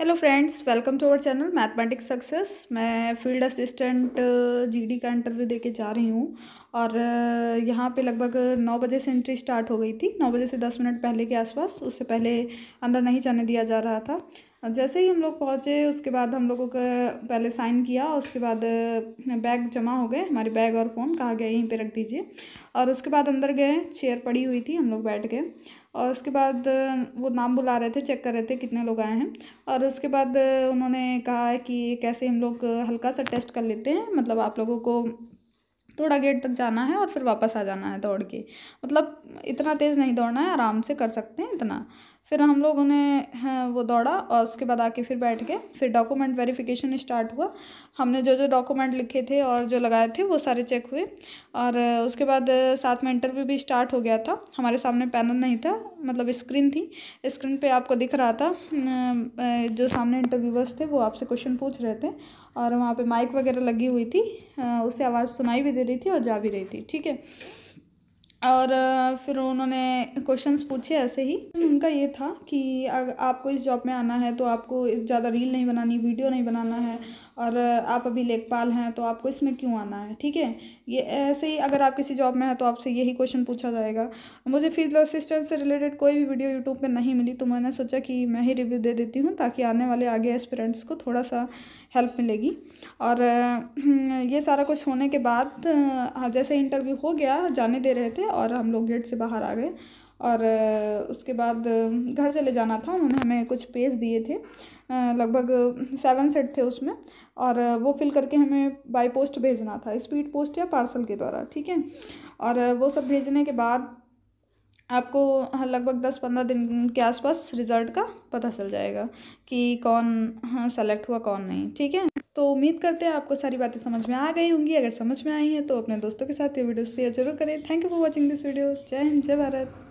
hello friends welcome to our channel mathematics success मैं field assistant GD का interview देके जा रही हूँ और uh, यहाँ पे लगभग नौ बजे से एंट्री स्टार्ट हो गई थी नौ बजे से दस मिनट पहले के आसपास उससे पहले अंदर नहीं जाने दिया जा रहा था जैसे ही हम लोग पहुँचे उसके बाद हम लोगों का पहले साइन किया और उसके बाद बैग जमा हो गए हमारे बैग और फ़ोन कहा गया यहीं पे रख दीजिए और उसके बाद अंदर गए चेयर पड़ी हुई थी हम लोग बैठ गए और उसके बाद वो नाम बुला रहे थे चेक कर रहे थे कितने लोग आए हैं और उसके बाद उन्होंने कहा है कि कैसे हम लोग हल्का सा टेस्ट कर लेते हैं मतलब आप लोगों को थोड़ा गेट तक जाना है और फिर वापस आ जाना है दौड़ के मतलब इतना तेज़ नहीं दौड़ना है आराम से कर सकते हैं इतना फिर हम लोगों ने हाँ, वो दौड़ा और उसके बाद आके फिर बैठ गए फिर डॉक्यूमेंट वेरिफिकेशन स्टार्ट हुआ हमने जो जो डॉक्यूमेंट लिखे थे और जो लगाए थे वो सारे चेक हुए और उसके बाद साथ में इंटरव्यू भी स्टार्ट हो गया था हमारे सामने पैनल नहीं था मतलब स्क्रीन थी स्क्रीन पे आपको दिख रहा था जो सामने इंटरव्यूवर्स थे वो आपसे क्वेश्चन पूछ रहे थे और वहाँ पर माइक वगैरह लगी हुई थी उससे आवाज़ सुनाई भी दे रही थी और जा भी रही थी ठीक है और फिर उन्होंने क्वेश्चंस पूछे ऐसे ही उनका ये था कि अगर आपको इस जॉब में आना है तो आपको ज़्यादा रील नहीं बनानी वीडियो नहीं बनाना है और आप अभी लेखपाल हैं तो आपको इसमें क्यों आना है ठीक है ये ऐसे ही अगर आप किसी जॉब में हैं तो आपसे यही क्वेश्चन पूछा जाएगा मुझे फील्ड असिस्टेंट से रिलेटेड कोई भी वीडियो यूट्यूब पर नहीं मिली तो मैंने सोचा कि मैं ही रिव्यू दे देती हूँ ताकि आने वाले आगे एस्पिरेंट्स को थोड़ा सा हेल्प मिलेगी और ये सारा कुछ होने के बाद हाँ, जैसे इंटरव्यू हो गया जाने दे रहे थे और हम लोग गेट से बाहर आ गए और उसके बाद घर चले जाना था उन्होंने हमें कुछ पेज दिए थे लगभग सेवन सेट थे उसमें और वो फिल करके हमें बाय पोस्ट भेजना था स्पीड पोस्ट या पार्सल के द्वारा ठीक है और वो सब भेजने के बाद आपको हाँ, लगभग दस पंद्रह दिन के आसपास रिज़ल्ट का पता चल जाएगा कि कौन सेलेक्ट हाँ, हुआ कौन नहीं ठीक है तो उम्मीद करते हैं आपको सारी बातें समझ में आ गई होंगी अगर समझ में आई हैं तो अपने दोस्तों के साथ ये वीडियो शेयर जरूर करें thank you for watching this video जय हिंद जय भारत